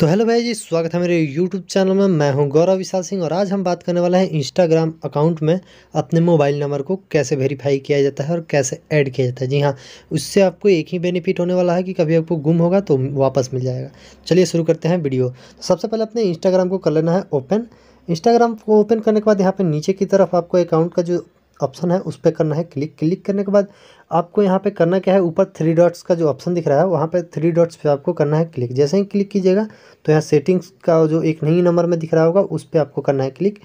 तो हेलो भाई जी स्वागत है मेरे यूट्यूब चैनल में मैं हूं गौरव विशाल सिंह और आज हम बात करने वाले हैं इंस्टाग्राम अकाउंट में अपने मोबाइल नंबर को कैसे वेरीफाई किया जाता है और कैसे ऐड किया जाता है जी हाँ उससे आपको एक ही बेनिफिट होने वाला है कि कभी आपको गुम होगा तो वापस मिल जाएगा चलिए शुरू करते हैं वीडियो तो सबसे पहले अपने इंस्टाग्राम को कर लेना है ओपन इंस्टाग्राम को ओपन करने के बाद यहाँ पर नीचे की तरफ आपको अकाउंट का जो ऑप्शन है उस पर करना है क्लिक क्लिक करने के बाद आपको यहाँ पे करना क्या है ऊपर थ्री डॉट्स का जो ऑप्शन दिख रहा है वहाँ पे थ्री डॉट्स पे आपको करना है क्लिक जैसे ही क्लिक कीजिएगा तो यहाँ सेटिंग्स का जो एक नई नंबर में दिख रहा होगा उस पर आपको करना है क्लिक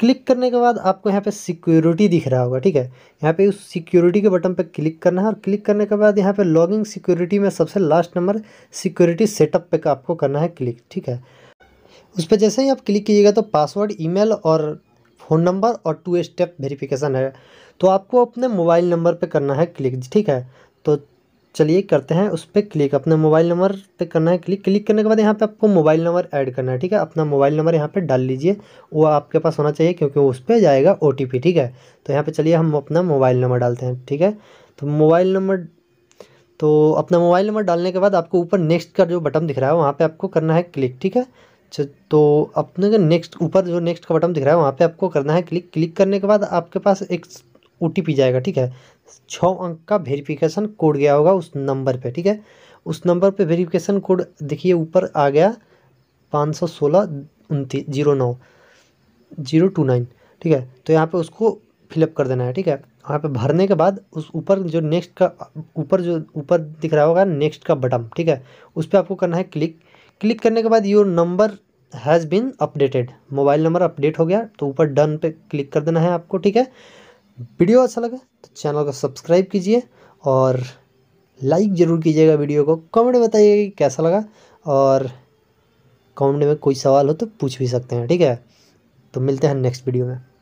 क्लिक करने के बाद आपको यहाँ पे सिक्योरिटी दिख रहा होगा ठीक है यहाँ पे उस सिक्योरिटी के बटन पे क्लिक करना है और क्लिक करने के बाद यहाँ पे लॉगिंग सिक्योरिटी में सबसे लास्ट नंबर सिक्योरिटी सेटअप पे का आपको करना है क्लिक ठीक है उस पर जैसे ही आप क्लिक कीजिएगा तो पासवर्ड ईमेल और फ़ोन नंबर और टू स्टेप वेरिफिकेशन है तो आपको अपने मोबाइल नंबर पे करना है क्लिक ठीक है तो चलिए करते हैं उस पर क्लिक अपने मोबाइल नंबर पे करना है क्लिक क्लिक करने के बाद यहाँ पे आपको मोबाइल नंबर ऐड करना है ठीक है अपना मोबाइल नंबर यहाँ पे डाल लीजिए वो आपके पास होना चाहिए क्योंकि उस पर जाएगा ओ ठीक है तो यहाँ पे चलिए हम अपना मोबाइल नंबर डालते हैं ठीक है तो मोबाइल नंबर तो अपना मोबाइल नंबर डालने के बाद आपको ऊपर नेक्स्ट का जो बटन दिख रहा है वहाँ पर आपको करना है क्लिक ठीक है अच्छा तो अपने का नेक्स्ट ऊपर जो नेक्स्ट का बटन दिख रहा है वहाँ पे आपको करना है क्लिक क्लिक करने के बाद आपके पास एक ओ जाएगा ठीक है छः अंक का वेरिफिकेशन कोड गया होगा उस नंबर पे ठीक है उस नंबर पे वेरिफिकेशन कोड देखिए ऊपर आ गया पाँच सौ सोलह उनतीस जीरो नौ जीरो टू नाइन ठीक है तो यहाँ पे उसको फिलअप कर देना है ठीक है वहाँ पे भरने के बाद उस ऊपर जो नेक्स्ट का ऊपर जो ऊपर दिख रहा होगा नेक्स्ट का बटन ठीक है उस पर आपको करना है क्लिक क्लिक करने के बाद your number has been updated mobile number update हो गया तो ऊपर डन पे क्लिक कर देना है आपको ठीक है वीडियो अच्छा लगा तो चैनल को सब्सक्राइब कीजिए और लाइक ज़रूर कीजिएगा वीडियो को कमेंट में बताइएगा कि कैसा लगा और कमेंट में कोई सवाल हो तो पूछ भी सकते हैं ठीक है तो मिलते हैं नेक्स्ट वीडियो में